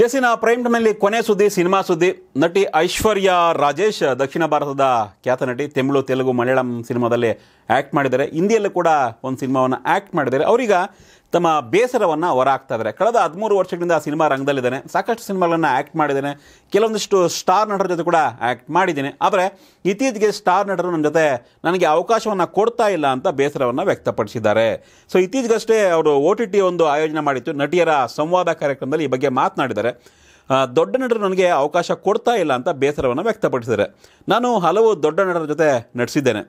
ಎಸಿನ prime ಟೈಮಲ್ಲಿ ಕೊನೆ ಸುದ್ದಿ ಸಿನಿಮಾ ಸುದ್ದಿ ನಟಿ ಐಶ್ವರ್ಯ ರಾಜೇಶ್ ದಕ್ಷಿಣ ಭಾರತದ ಖ್ಯಾತ ನಟಿ ತಮಿಳು ತೆಲುಗು ಮಲಯಾಳಂ ಸಿನಿಮಾದಲ್ಲಿ ಆ್ಯಕ್ಟ್ ಮಾಡಿದ್ದಾರೆ ಹಿಂದಿಯಲ್ಲೂ ಕೂಡ ಒಂದು ಸಿನಿಮಾವನ್ನು ಆ್ಯಕ್ಟ್ ಮಾಡಿದ್ದಾರೆ ಅವರೀಗ ತಮ್ಮ ಬೇಸರವನ್ನು ಹೊರಹಾಕ್ತಾ ಇದ್ದಾರೆ ಕಳೆದ ಹದಿಮೂರು ವರ್ಷಗಳಿಂದ ಸಿನಿಮಾ ರಂಗದಲ್ಲಿದ್ದಾನೆ ಸಾಕಷ್ಟು ಸಿನಿಮಾಗಳನ್ನು ಆ್ಯಕ್ಟ್ ಮಾಡಿದ್ದೇನೆ ಕೆಲವೊಂದಿಷ್ಟು ಸ್ಟಾರ್ ನಟರ ಜೊತೆ ಕೂಡ ಆ್ಯಕ್ಟ್ ಮಾಡಿದ್ದೀನಿ ಆದರೆ ಇತ್ತೀಚೆಗೆ ಸ್ಟಾರ್ ನಟರು ನನ್ನ ಜೊತೆ ನನಗೆ ಅವಕಾಶವನ್ನು ಕೊಡ್ತಾ ಇಲ್ಲ ಅಂತ ಬೇಸರವನ್ನು ವ್ಯಕ್ತಪಡಿಸಿದ್ದಾರೆ ಸೊ ಇತ್ತೀಚೆಗಷ್ಟೇ ಅವರು ಒ ಟಿ ಟಿ ಒಂದು ಆಯೋಜನೆ ಮಾಡಿತ್ತು ನಟಿಯರ ಸಂವಾದ ಕಾರ್ಯಕ್ರಮದಲ್ಲಿ ಈ ಬಗ್ಗೆ ಮಾತನಾಡಿದ್ದಾರೆ ದೊಡ್ಡ ನಟರು ನನಗೆ ಅವಕಾಶ ಕೊಡ್ತಾ ಇಲ್ಲ ಅಂತ ಬೇಸರವನ್ನು ವ್ಯಕ್ತಪಡಿಸಿದ್ದಾರೆ ನಾನು ಹಲವು ದೊಡ್ಡ ನಟರ ಜೊತೆ ನಟಿಸಿದ್ದೇನೆ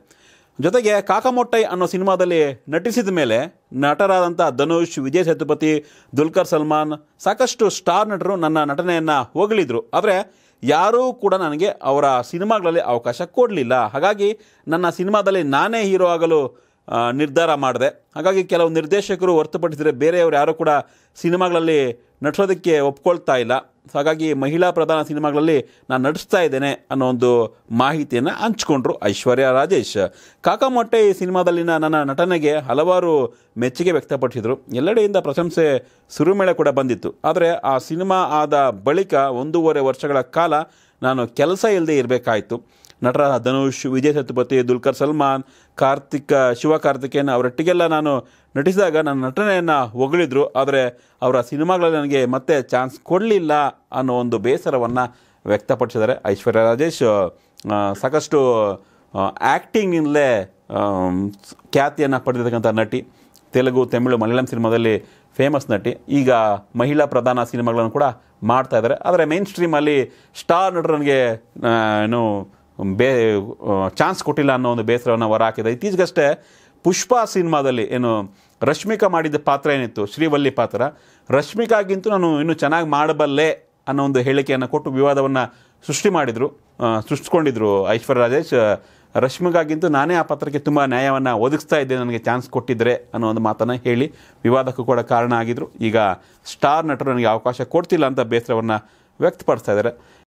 ಜೊತೆಗೆ ಕಾಕಮೊಟ್ಟೈ ಅನ್ನೋ ಸಿನಿಮಾದಲ್ಲಿ ನಟಿಸಿದ ಮೇಲೆ ನಟರಾದಂಥ ಧನುಷ್ ವಿಜಯ್ ಸೇತುಪತಿ ದುಲ್ಕರ್ ಸಲ್ಮಾನ್ ಸಾಕಷ್ಟು ಸ್ಟಾರ್ ನಟರು ನನ್ನ ನಟನೆಯನ್ನು ಹೊಗಳಿದ್ರು ಆದರೆ ಯಾರೂ ಕೂಡ ನನಗೆ ಅವರ ಸಿನಿಮಾಗಳಲ್ಲಿ ಅವಕಾಶ ಕೊಡಲಿಲ್ಲ ಹಾಗಾಗಿ ನನ್ನ ಸಿನಿಮಾದಲ್ಲಿ ನಾನೇ ಹೀರೋ ಆಗಲು ನಿರ್ಧಾರ ಮಾಡಿದೆ ಹಾಗಾಗಿ ಕೆಲವು ನಿರ್ದೇಶಕರು ಹೊರತುಪಡಿಸಿದರೆ ಬೇರೆಯವರು ಯಾರೂ ಕೂಡ ಸಿನಿಮಾಗಳಲ್ಲಿ ನಟಿಸೋದಕ್ಕೆ ಒಪ್ಕೊಳ್ತಾ ಇಲ್ಲ ಸೊ ಹಾಗಾಗಿ ಮಹಿಳಾ ಪ್ರಧಾನ ಸಿನಿಮಾಗಳಲ್ಲಿ ನಾನು ನಟಿಸ್ತಾ ಇದ್ದೇನೆ ಅನ್ನೋ ಒಂದು ಮಾಹಿತಿಯನ್ನು ಹಂಚ್ಕೊಂಡ್ರು ಐಶ್ವರ್ಯ ರಾಜೇಶ್ ಕಾಕಾಮೊಟ್ಟೆ ಈ ಸಿನಿಮಾದಲ್ಲಿನ ನನ್ನ ನಟನೆಗೆ ಹಲವಾರು ಮೆಚ್ಚುಗೆ ವ್ಯಕ್ತಪಡಿಸಿದರು ಎಲ್ಲೆಡೆಯಿಂದ ಪ್ರಶಂಸೆ ಸುರುಮೇಳೆ ಕೂಡ ಬಂದಿತ್ತು ಆದರೆ ಆ ಸಿನಿಮಾ ಆದ ಬಳಿಕ ಒಂದೂವರೆ ವರ್ಷಗಳ ಕಾಲ ನಾನು ಕೆಲಸ ಇಲ್ಲದೆ ಇರಬೇಕಾಯಿತು ನಟರ ಧನುಷ್ ವಿಜಯ್ ಸತ್ಯಪತಿ ದುಲ್ಕರ್ ಸಲ್ಮಾನ್ ಕಾರ್ತಿಕ್ ಶಿವ ಕಾರ್ತಿಕೇಯನ್ ಅವರೊಟ್ಟಿಗೆಲ್ಲ ನಾನು ನಟಿಸಿದಾಗ ನನ್ನ ನಟನೆಯನ್ನು ಹೊಗಳಿದ್ರು ಆದರೆ ಅವರ ಸಿನಿಮಾಗಳಲ್ಲಿ ನನಗೆ ಮತ್ತೆ ಚಾನ್ಸ್ ಕೊಡಲಿಲ್ಲ ಅನ್ನೋ ಒಂದು ಬೇಸರವನ್ನು ವ್ಯಕ್ತಪಡಿಸಿದ್ದಾರೆ ಐಶ್ವರ್ಯ ರಾಜೇಶ್ ಸಾಕಷ್ಟು ಆ್ಯಕ್ಟಿಂಗಿಂದಲೇ ಖ್ಯಾತಿಯನ್ನು ಪಡೆದಿರ್ತಕ್ಕಂಥ ನಟಿ ತೆಲುಗು ತಮಿಳು ಮಲಯಾಳಂ ಸಿನಿಮಾದಲ್ಲಿ ಫೇಮಸ್ ನಟಿ ಈಗ ಮಹಿಳಾ ಪ್ರಧಾನ ಸಿನಿಮಾಗಳನ್ನು ಕೂಡ ಮಾಡ್ತಾ ಇದ್ದಾರೆ ಆದರೆ ಮೇನ್ ಸ್ಟ್ರೀಮಲ್ಲಿ ಸ್ಟಾರ್ ನಟರನಿಗೆ ಏನು ಬೇ ಚಾನ್ಸ್ ಕೊಟ್ಟಿಲ್ಲ ಅನ್ನೋ ಒಂದು ಬೇಸರವನ್ನು ಹೊರ ಹಾಕಿದೆ ಇತ್ತೀಚೆಗಷ್ಟೇ ಪುಷ್ಪ ಸಿನಿಮಾದಲ್ಲಿ ಏನು ರಶ್ಮಿಕಾ ಮಾಡಿದ ಪಾತ್ರ ಏನಿತ್ತು ಶ್ರೀವಲ್ಲಿ ಪಾತ್ರ ರಶ್ಮಿಕಾಗಿಂತೂ ನಾನು ಇನ್ನೂ ಚೆನ್ನಾಗಿ ಮಾಡಬಲ್ಲೆ ಅನ್ನೋ ಒಂದು ಹೇಳಿಕೆಯನ್ನು ಕೊಟ್ಟು ವಿವಾದವನ್ನು ಸೃಷ್ಟಿ ಮಾಡಿದರು ಸೃಷ್ಟಿಸ್ಕೊಂಡಿದ್ರು ಐಶ್ವರ್ಯ ರಾಜೇಶ್ ರಶ್ಮಿಗಾಗಿಂತೂ ನಾನೇ ಆ ಪತ್ರಕ್ಕೆ ತುಂಬ ನ್ಯಾಯವನ್ನು ಒದಗಿಸ್ತಾ ಇದ್ದೆ ನನಗೆ ಚಾನ್ಸ್ ಕೊಟ್ಟಿದ್ದರೆ ಅನ್ನೋ ಒಂದು ಮಾತನ್ನು ಹೇಳಿ ವಿವಾದಕ್ಕೂ ಕೂಡ ಕಾರಣ ಆಗಿದ್ದರು ಈಗ ಸ್ಟಾರ್ ನಟರು ನನಗೆ ಅವಕಾಶ ಕೊಡ್ತಿಲ್ಲ ಅಂತ ಬೇಸರವನ್ನು ವ್ಯಕ್ತಪಡಿಸ್ತಾ ಇದ್ದಾರೆ